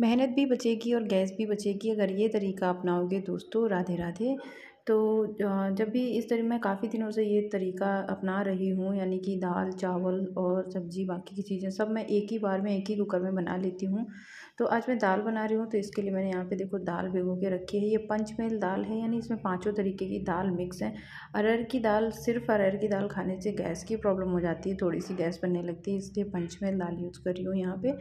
मेहनत भी बचेगी और गैस भी बचेगी अगर ये तरीका अपनाओगे दोस्तों राधे राधे तो जब भी इस तरह मैं काफ़ी दिनों से ये तरीका अपना रही हूँ यानी कि दाल चावल और सब्ज़ी बाकी की चीज़ें सब मैं एक ही बार में एक ही कुकर में बना लेती हूँ तो आज मैं दाल बना रही हूँ तो इसके लिए मैंने यहाँ पे देखो दाल भिगो के रखी है ये पंचमेल दाल है यानी इसमें पांचों तरीके की दाल मिक्स है अरहर की दाल सिर्फ अरहर की दाल खाने से गैस की प्रॉब्लम हो जाती है थोड़ी सी गैस बनने लगती है इसलिए पंचमेल दाल यूज़ कर रही हूँ यहाँ पर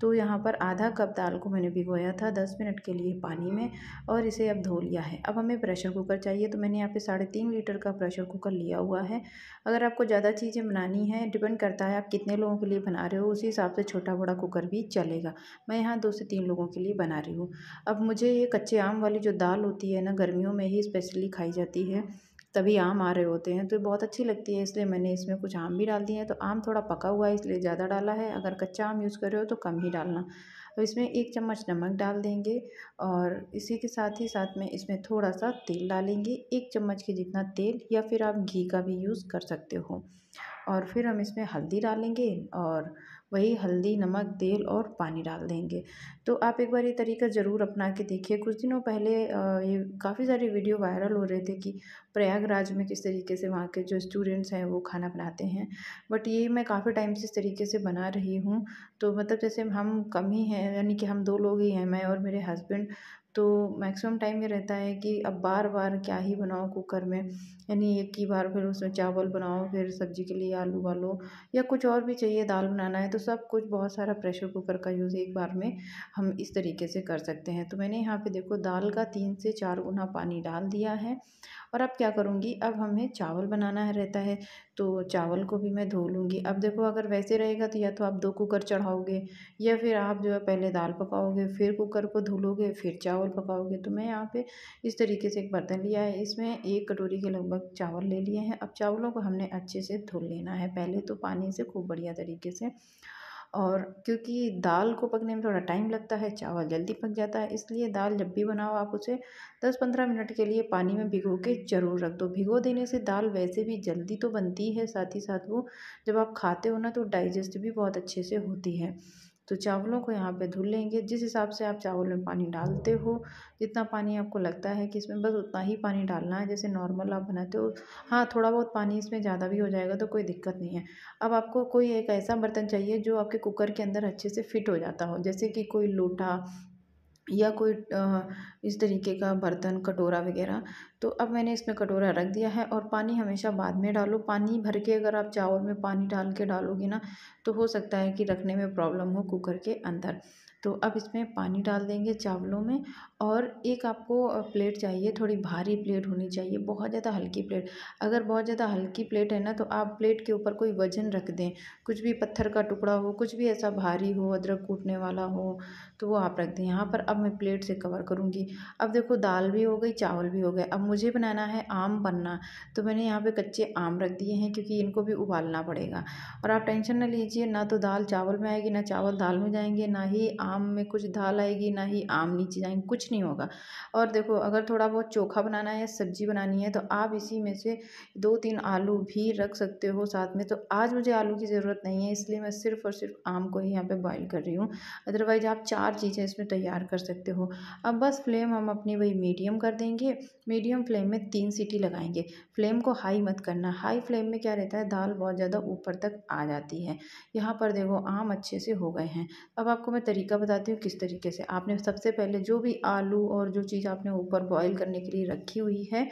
तो यहाँ पर आधा कप दाल को मैंने भिगोया था दस मिनट के लिए पानी में और इसे अब धो लिया है अब हमें प्रेशर कुकर चाहिए तो मैंने यहाँ पर साढ़े तीन लीटर का प्रेशर कुकर लिया हुआ है अगर आपको ज़्यादा चीज़ें बनानी है डिपेंड करता है आप कितने लोगों के लिए बना रहे हो उसी हिसाब से छोटा बड़ा कुकर भी चलेगा मैं यहाँ दो से तीन लोगों के लिए बना रही हूँ अब मुझे ये कच्चे आम वाली जो दाल होती है ना गर्मियों में ही स्पेशली खाई जाती है तभी आम आ रहे होते हैं तो बहुत अच्छी लगती है इसलिए मैंने इसमें कुछ आम भी डाल दिए हैं तो आम थोड़ा पका हुआ है इसलिए ज़्यादा डाला है अगर कच्चा आम यूज़ कर रहे हो तो कम ही डालना अब इसमें एक चम्मच नमक डाल देंगे और इसी के साथ ही साथ में इसमें थोड़ा सा तेल डालेंगे एक चम्मच के जितना तेल या फिर आप घी का भी यूज़ कर सकते हो और फिर हम इसमें हल्दी डालेंगे और वही हल्दी नमक तेल और पानी डाल देंगे तो आप एक बार ये तरीका ज़रूर अपना के देखिए कुछ दिनों पहले ये काफ़ी सारे वीडियो वायरल हो रहे थे कि प्रयागराज में किस तरीके से वहाँ के जो स्टूडेंट्स हैं वो खाना बनाते हैं बट ये मैं काफ़ी टाइम से इस तरीके से बना रही हूँ तो मतलब जैसे हम कम ही हैं हैं यानी कि हम दो लोग ही हैं मैं और मेरे हस्बैंड तो मैक्सिमम टाइम ये रहता है कि अब बार बार क्या ही बनाओ कुकर में यानी एक ही बार फिर उसमें चावल बनाओ फिर सब्जी के लिए आलू वालो या कुछ और भी चाहिए दाल बनाना है तो सब कुछ बहुत सारा प्रेशर कुकर का यूज़ एक बार में हम इस तरीके से कर सकते हैं तो मैंने यहाँ पे देखो दाल का तीन से चार गुना पानी डाल दिया है और अब क्या करूँगी अब हमें चावल बनाना है रहता है तो चावल को भी मैं धो लूँगी अब देखो अगर वैसे रहेगा तो या तो आप दो कुकर चढ़ाओगे या फिर आप जो है पहले दाल पकाओगे फिर कुकर को धुलोगे फिर चावल पकाओगे तो मैं यहाँ पे इस तरीके से एक बर्तन लिया है इसमें एक कटोरी के लगभग चावल ले लिए हैं अब चावलों को हमने अच्छे से धुल लेना है पहले तो पानी से खूब बढ़िया तरीके से और क्योंकि दाल को पकने में थोड़ा टाइम लगता है चावल जल्दी पक जाता है इसलिए दाल जब भी बनाओ आप उसे दस पंद्रह मिनट के लिए पानी में भिगो के ज़रूर रख दो भिगो देने से दाल वैसे भी जल्दी तो बनती है साथ ही साथ वो जब आप खाते हो ना तो डाइजेस्ट भी बहुत अच्छे से होती है तो चावलों को यहाँ पे धुल लेंगे जिस हिसाब से आप चावल में पानी डालते हो जितना पानी आपको लगता है कि इसमें बस उतना ही पानी डालना है जैसे नॉर्मल आप बनाते हो हाँ थोड़ा बहुत पानी इसमें ज़्यादा भी हो जाएगा तो कोई दिक्कत नहीं है अब आपको कोई एक ऐसा बर्तन चाहिए जो आपके कुकर के अंदर अच्छे से फिट हो जाता हो जैसे कि कोई लोटा या कोई इस तरीके का बर्तन कटोरा वगैरह तो अब मैंने इसमें कटोरा रख दिया है और पानी हमेशा बाद में डालो पानी भर के अगर आप चावल में पानी डाल के डालोगे ना तो हो सकता है कि रखने में प्रॉब्लम हो कुकर के अंदर तो अब इसमें पानी डाल देंगे चावलों में और एक आपको प्लेट चाहिए थोड़ी भारी प्लेट होनी चाहिए बहुत ज़्यादा हल्की प्लेट अगर बहुत ज़्यादा हल्की प्लेट है ना तो आप प्लेट के ऊपर कोई वजन रख दें कुछ भी पत्थर का टुकड़ा हो कुछ भी ऐसा भारी हो अदरक कूटने वाला हो तो वो आप रख दें यहाँ पर अब मैं प्लेट से कवर करूँगी अब देखो दाल भी हो गई चावल भी हो गए अब मुझे बनाना है आम बनना तो मैंने यहाँ पे कच्चे आम रख दिए हैं क्योंकि इनको भी उबालना पड़ेगा और आप टेंशन ना लीजिए ना तो दाल चावल में आएगी ना चावल दाल में जाएंगे ना ही आम में कुछ दाल आएगी ना ही आम नीचे जाएंगे कुछ नहीं होगा और देखो अगर थोड़ा बहुत चोखा बनाना है या सब्जी बनानी है तो आप इसी में से दो तीन आलू भी रख सकते हो साथ में तो आज मुझे आलू की ज़रूरत नहीं है इसलिए मैं सिर्फ और सिर्फ आम को ही यहाँ पर बॉइल कर रही हूँ अदरवाइज आप चार चीज़ें इसमें तैयार कर सकते हो अब बस फ्लेम हम अपनी वही मीडियम कर देंगे मीडियम मीडियम फ्लेम में तीन सीटी लगाएंगे फ्लेम को हाई मत करना हाई फ्लेम में क्या रहता है दाल बहुत ज़्यादा ऊपर तक आ जाती है यहाँ पर देखो आम अच्छे से हो गए हैं अब आपको मैं तरीका बताती हूँ किस तरीके से आपने सबसे पहले जो भी आलू और जो चीज़ आपने ऊपर बॉयल करने के लिए रखी हुई है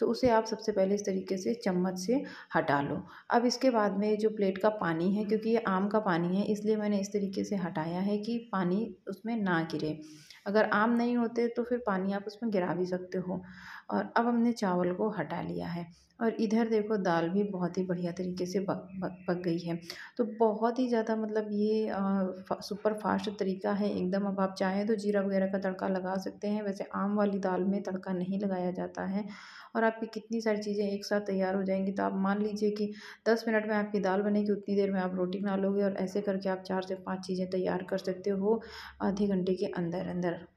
तो उसे आप सबसे पहले इस तरीके से चम्मच से हटा लो अब इसके बाद में जो प्लेट का पानी है क्योंकि ये आम का पानी है इसलिए मैंने इस तरीके से हटाया है कि पानी उसमें ना गिरे अगर आम नहीं होते तो फिर पानी आप उसमें गिरा भी सकते हो और अब हमने चावल को हटा लिया है और इधर देखो दाल भी बहुत ही बढ़िया तरीके से पक पक गई है तो बहुत ही ज़्यादा मतलब ये सुपर फास्ट तरीका है एकदम अब आप चाहें तो जीरा वगैरह का तड़का लगा सकते हैं वैसे आम वाली दाल में तड़का नहीं लगाया जाता है और आपकी कितनी सारी चीज़ें एक साथ तैयार हो जाएंगी तो आप मान लीजिए कि दस मिनट में आपकी दाल बनेगी उतनी देर में आप रोटी बना लोगे और ऐसे करके आप चार से पाँच चीज़ें तैयार कर सकते हो आधे घंटे के अंदर अंदर